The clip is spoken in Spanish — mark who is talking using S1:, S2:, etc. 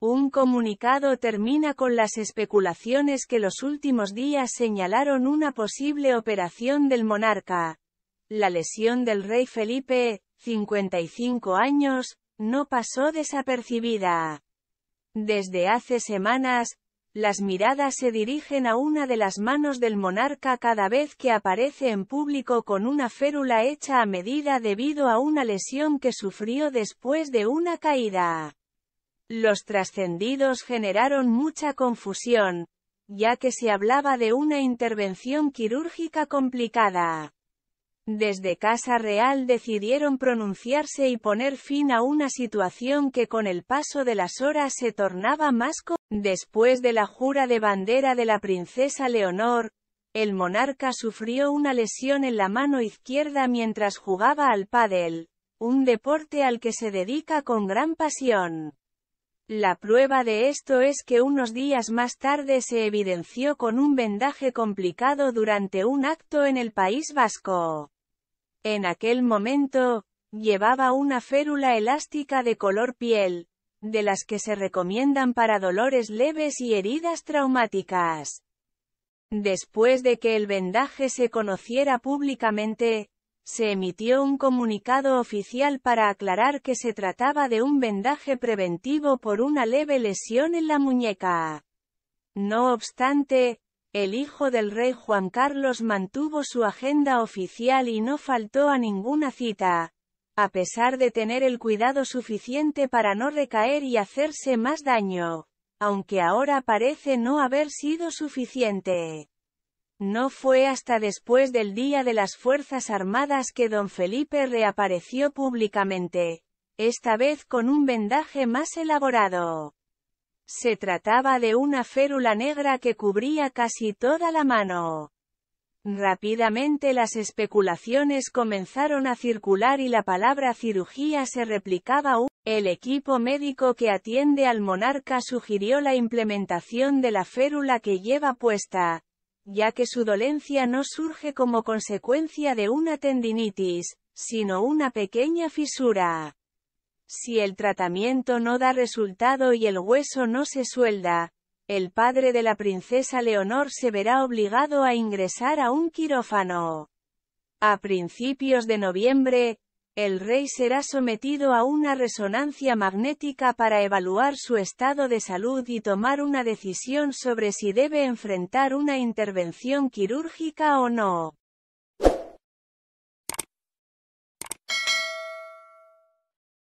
S1: Un comunicado termina con las especulaciones que los últimos días señalaron una posible operación del monarca. La lesión del rey Felipe, 55 años, no pasó desapercibida. Desde hace semanas, las miradas se dirigen a una de las manos del monarca cada vez que aparece en público con una férula hecha a medida debido a una lesión que sufrió después de una caída. Los trascendidos generaron mucha confusión, ya que se hablaba de una intervención quirúrgica complicada. Desde Casa Real decidieron pronunciarse y poner fin a una situación que con el paso de las horas se tornaba más co Después de la jura de bandera de la princesa Leonor, el monarca sufrió una lesión en la mano izquierda mientras jugaba al pádel, un deporte al que se dedica con gran pasión. La prueba de esto es que unos días más tarde se evidenció con un vendaje complicado durante un acto en el País Vasco. En aquel momento, llevaba una férula elástica de color piel, de las que se recomiendan para dolores leves y heridas traumáticas. Después de que el vendaje se conociera públicamente, se emitió un comunicado oficial para aclarar que se trataba de un vendaje preventivo por una leve lesión en la muñeca. No obstante, el hijo del rey Juan Carlos mantuvo su agenda oficial y no faltó a ninguna cita, a pesar de tener el cuidado suficiente para no recaer y hacerse más daño, aunque ahora parece no haber sido suficiente. No fue hasta después del Día de las Fuerzas Armadas que don Felipe reapareció públicamente, esta vez con un vendaje más elaborado. Se trataba de una férula negra que cubría casi toda la mano. Rápidamente las especulaciones comenzaron a circular y la palabra cirugía se replicaba. El equipo médico que atiende al monarca sugirió la implementación de la férula que lleva puesta, ya que su dolencia no surge como consecuencia de una tendinitis, sino una pequeña fisura. Si el tratamiento no da resultado y el hueso no se suelda, el padre de la princesa Leonor se verá obligado a ingresar a un quirófano. A principios de noviembre, el rey será sometido a una resonancia magnética para evaluar su estado de salud y tomar una decisión sobre si debe enfrentar una intervención quirúrgica o no.